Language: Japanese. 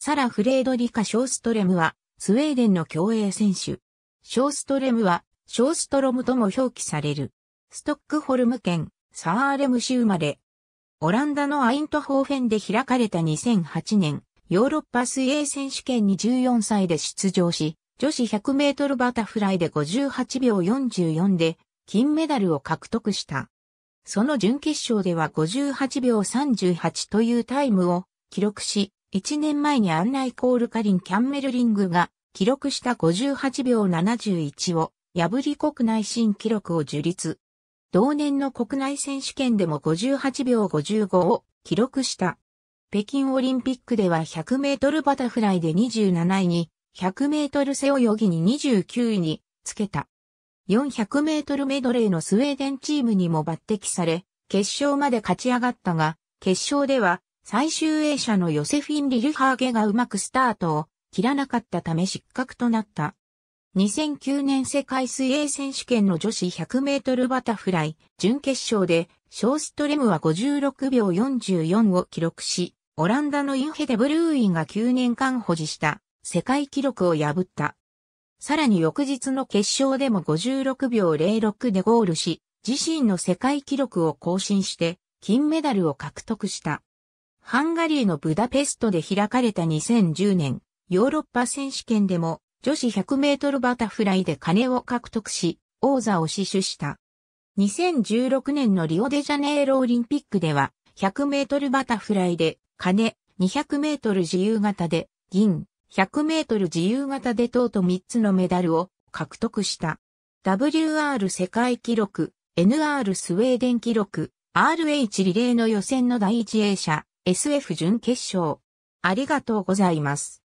サラ・フレードリカ・ショーストレムは、スウェーデンの競泳選手。ショーストレムは、ショーストロムとも表記される。ストックホルム県、サーレム州まで。オランダのアイントホーフェンで開かれた2008年、ヨーロッパ水泳選手権に14歳で出場し、女子100メートルバタフライで58秒44で、金メダルを獲得した。その準決勝では58秒38というタイムを記録し、1年前にアンライコールカリン・キャンメルリングが記録した58秒71を破り国内新記録を樹立。同年の国内選手権でも58秒55を記録した。北京オリンピックでは100メートルバタフライで27位に、100メートル背泳ぎに29位につけた。400メートルメドレーのスウェーデンチームにも抜擢され、決勝まで勝ち上がったが、決勝では最終泳者のヨセフィン・リルハーゲがうまくスタートを切らなかったため失格となった。2009年世界水泳選手権の女子100メートルバタフライ準決勝でショーストレムは56秒44を記録し、オランダのインヘデブルーインが9年間保持した世界記録を破った。さらに翌日の決勝でも56秒06でゴールし、自身の世界記録を更新して金メダルを獲得した。ハンガリーのブダペストで開かれた2010年、ヨーロッパ選手権でも女子100メートルバタフライで金を獲得し、王座を死守した。2016年のリオデジャネイロオリンピックでは、100メートルバタフライで金、200メートル自由形で銀、100メートル自由形でとうと3つのメダルを獲得した。WR 世界記録、NR スウェーデン記録、RH リレーの予選の第一泳者、SF 準決勝。ありがとうございます。